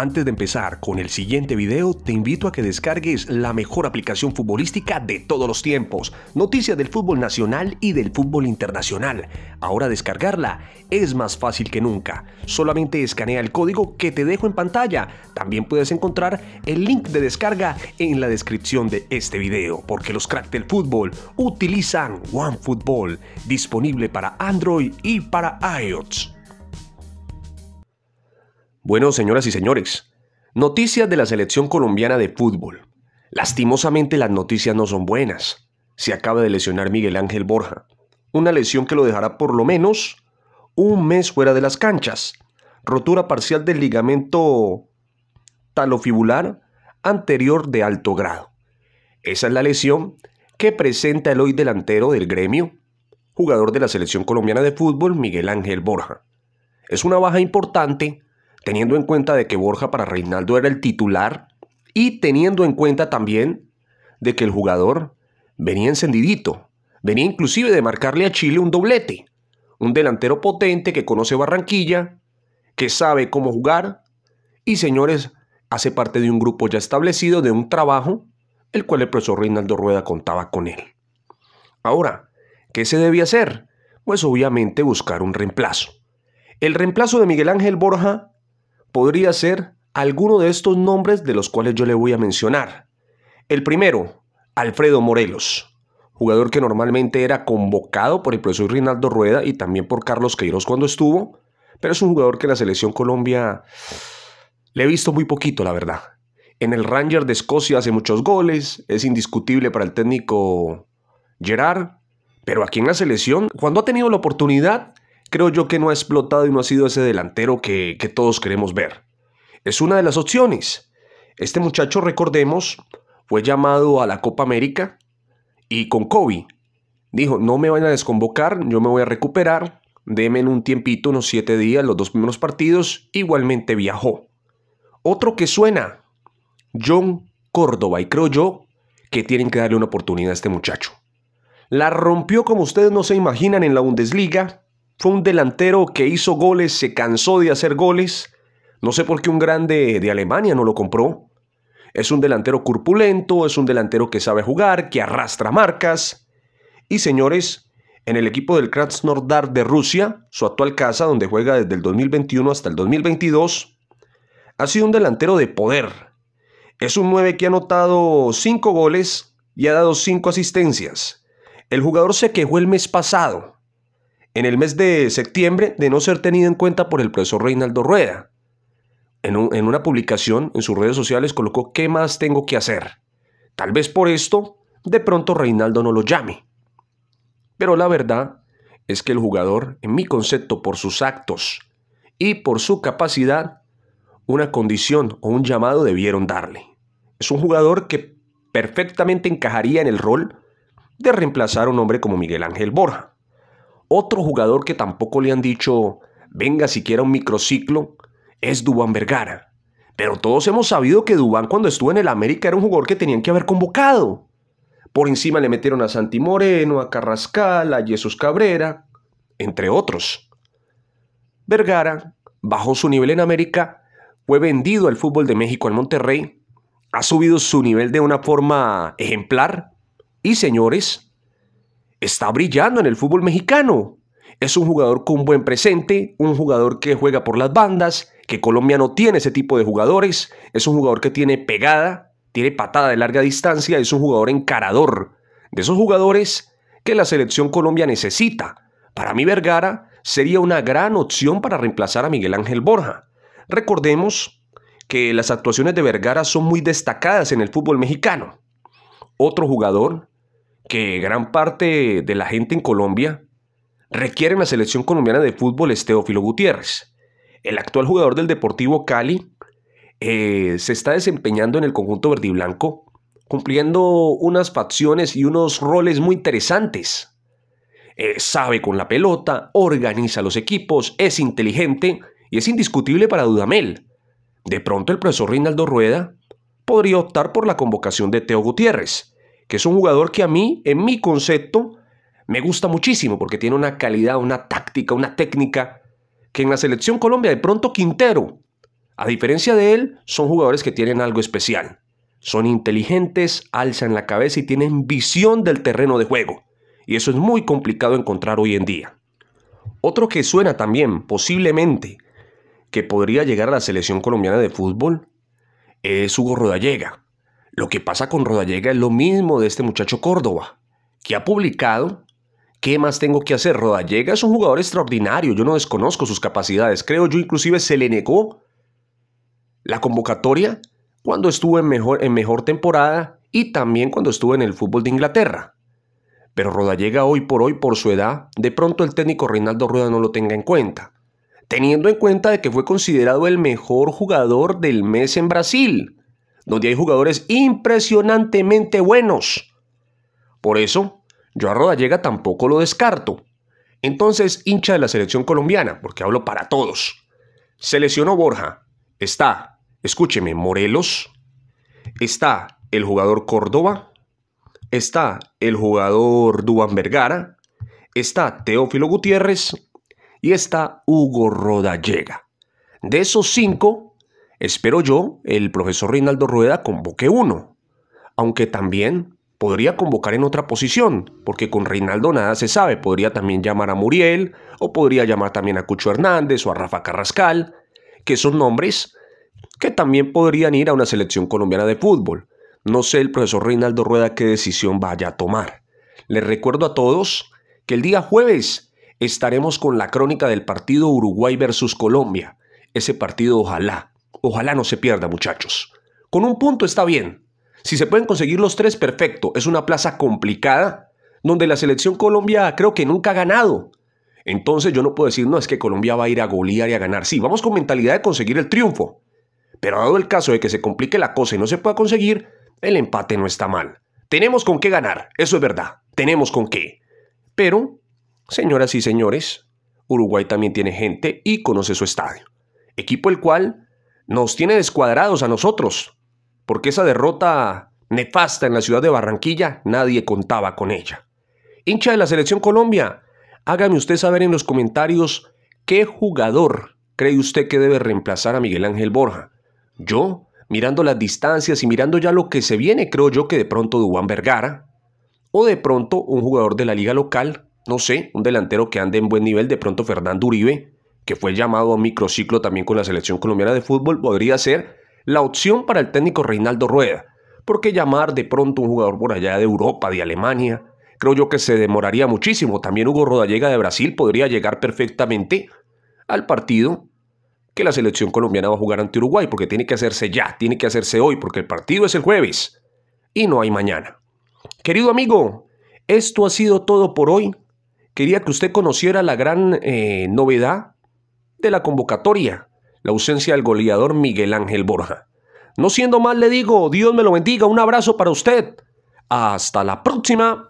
Antes de empezar con el siguiente video, te invito a que descargues la mejor aplicación futbolística de todos los tiempos, noticias del fútbol nacional y del fútbol internacional. Ahora descargarla es más fácil que nunca. Solamente escanea el código que te dejo en pantalla. También puedes encontrar el link de descarga en la descripción de este video, porque los cracks del fútbol utilizan OneFootball, disponible para Android y para iOS. Bueno, señoras y señores, noticias de la selección colombiana de fútbol. Lastimosamente las noticias no son buenas. Se acaba de lesionar Miguel Ángel Borja, una lesión que lo dejará por lo menos un mes fuera de las canchas. Rotura parcial del ligamento talofibular anterior de alto grado. Esa es la lesión que presenta el hoy delantero del gremio, jugador de la selección colombiana de fútbol, Miguel Ángel Borja. Es una baja importante teniendo en cuenta de que Borja para Reinaldo era el titular y teniendo en cuenta también de que el jugador venía encendidito, venía inclusive de marcarle a Chile un doblete, un delantero potente que conoce Barranquilla, que sabe cómo jugar y señores, hace parte de un grupo ya establecido, de un trabajo, el cual el profesor Reinaldo Rueda contaba con él. Ahora, ¿qué se debía hacer? Pues obviamente buscar un reemplazo. El reemplazo de Miguel Ángel Borja podría ser alguno de estos nombres de los cuales yo le voy a mencionar. El primero, Alfredo Morelos, jugador que normalmente era convocado por el profesor Rinaldo Rueda y también por Carlos Queiroz cuando estuvo, pero es un jugador que la selección Colombia le he visto muy poquito, la verdad. En el Ranger de Escocia hace muchos goles, es indiscutible para el técnico Gerard, pero aquí en la selección, cuando ha tenido la oportunidad, creo yo que no ha explotado y no ha sido ese delantero que, todos queremos ver. Es una de las opciones. Este muchacho, recordemos, fue llamado a la Copa América y con COVID. dijo, no me van a desconvocar, yo me voy a recuperar, deme en un tiempito, unos siete días, los dos primeros partidos, igualmente viajó. Otro que suena, John Córdoba, y creo yo que tienen que darle una oportunidad a este muchacho. La rompió como ustedes no se imaginan en la Bundesliga, fue un delantero que hizo goles, se cansó de hacer goles. No sé por qué un grande de Alemania no lo compró. Es un delantero corpulento, es un delantero que sabe jugar, que arrastra marcas. Y señores, en el equipo del Krasnodar de Rusia, su actual casa donde juega desde el 2021 hasta el 2022, ha sido un delantero de poder. Es un 9 que ha anotado 5 goles y ha dado 5 asistencias. El jugador se quejó el mes pasado en el mes de septiembre de no ser tenido en cuenta por el profesor Reinaldo Rueda. En, en una publicación en sus redes sociales colocó ¿qué más tengo que hacer? Tal vez por esto, de pronto Reinaldo no lo llame. Pero la verdad es que el jugador, en mi concepto, por sus actos y por su capacidad, una condición o un llamado debieron darle. Es un jugador que perfectamente encajaría en el rol de reemplazar a un hombre como Miguel Ángel Borja. Otro jugador que tampoco le han dicho, venga siquiera un microciclo, es Dubán Vergara. Pero todos hemos sabido que Dubán cuando estuvo en el América era un jugador que tenían que haber convocado. Por encima le metieron a Santi Moreno, a Carrascal, a Jesús Cabrera, entre otros. Vergara bajó su nivel en América, fue vendido al fútbol de México al Monterrey, ha subido su nivel de una forma ejemplar y señores, está brillando en el fútbol mexicano. Es un jugador con buen presente, un jugador que juega por las bandas, que Colombia no tiene ese tipo de jugadores, es un jugador que tiene pegada, tiene patada de larga distancia, es un jugador encarador, de esos jugadores que la selección Colombia necesita. Para mí Vergara sería una gran opción para reemplazar a Miguel Ángel Borja. Recordemos que las actuaciones de Vergara son muy destacadas en el fútbol mexicano. Otro jugador que gran parte de la gente en Colombia requiere en la selección colombiana de fútbol esteófilo Gutiérrez. El actual jugador del Deportivo Cali eh, se está desempeñando en el conjunto verde y blanco, cumpliendo unas facciones y unos roles muy interesantes. Eh, sabe con la pelota, organiza los equipos, es inteligente y es indiscutible para Dudamel. De pronto el profesor Reinaldo Rueda podría optar por la convocación de Teo Gutiérrez, que es un jugador que a mí, en mi concepto, me gusta muchísimo porque tiene una calidad, una táctica, una técnica que en la selección Colombia de pronto Quintero, a diferencia de él, son jugadores que tienen algo especial. Son inteligentes, alzan la cabeza y tienen visión del terreno de juego. Y eso es muy complicado encontrar hoy en día. Otro que suena también, posiblemente, que podría llegar a la selección colombiana de fútbol es Hugo Rodallega. Lo que pasa con Rodallega es lo mismo de este muchacho Córdoba, que ha publicado ¿Qué más tengo que hacer? Rodallega es un jugador extraordinario, yo no desconozco sus capacidades, creo yo inclusive se le negó la convocatoria cuando estuvo en mejor, temporada y también cuando estuvo en el fútbol de Inglaterra. Pero Rodallega hoy por hoy, por su edad, de pronto el técnico Reinaldo Rueda no lo tenga en cuenta, teniendo en cuenta de que fue considerado el mejor jugador del mes en Brasil donde hay jugadores impresionantemente buenos. Por eso, yo a Rodallega tampoco lo descarto. Entonces, hincha de la selección colombiana, porque hablo para todos. seleccionó Borja. Está, escúcheme, Morelos. Está el jugador Córdoba. Está el jugador Duan Vergara. Está Teófilo Gutiérrez. Y está Hugo Rodallega. De esos cinco, Espero yo, el profesor Reinaldo Rueda convoque uno, aunque también podría convocar en otra posición, porque con Reinaldo nada se sabe, podría también llamar a Muriel, o podría llamar también a Cucho Hernández o a Rafa Carrascal, que son nombres que también podrían ir a una selección colombiana de fútbol. No sé el profesor Reinaldo Rueda qué decisión vaya a tomar. Les recuerdo a todos que el día jueves estaremos con la crónica del partido Uruguay versus Colombia. Ese partido ojalá Ojalá no se pierda, muchachos. Con un punto está bien. Si se pueden conseguir los tres, perfecto. Es una plaza complicada donde la selección Colombia creo que nunca ha ganado. Entonces yo no puedo decir, no, es que Colombia va a ir a golear y a ganar. Sí, vamos con mentalidad de conseguir el triunfo. Pero dado el caso de que se complique la cosa y no se pueda conseguir, el empate no está mal. Tenemos con qué ganar, eso es verdad. Tenemos con qué. Pero, señoras y señores, Uruguay también tiene gente y conoce su estadio. Equipo el cual nos tiene descuadrados a nosotros, porque esa derrota nefasta en la ciudad de Barranquilla, nadie contaba con ella. Hincha de la Selección Colombia, hágame usted saber en los comentarios qué jugador cree usted que debe reemplazar a Miguel Ángel Borja. Yo, mirando las distancias y mirando ya lo que se viene, creo yo que de pronto Dubán Vergara, o de pronto un jugador de la liga local, no sé, un delantero que ande en buen nivel, de pronto Fernando Uribe, que fue llamado microciclo también con la selección colombiana de fútbol, podría ser la opción para el técnico Reinaldo Rueda. Porque llamar de pronto un jugador por allá de Europa, de Alemania, creo yo que se demoraría muchísimo. También Hugo Rodallega de Brasil podría llegar perfectamente al partido que la selección colombiana va a jugar ante Uruguay, porque tiene que hacerse ya, tiene que hacerse hoy, porque el partido es el jueves y no hay mañana. Querido amigo, esto ha sido todo por hoy. Quería que usted conociera la gran eh, novedad de la convocatoria, la ausencia del goleador Miguel Ángel Borja. No siendo más, le digo, Dios me lo bendiga, un abrazo para usted. Hasta la próxima.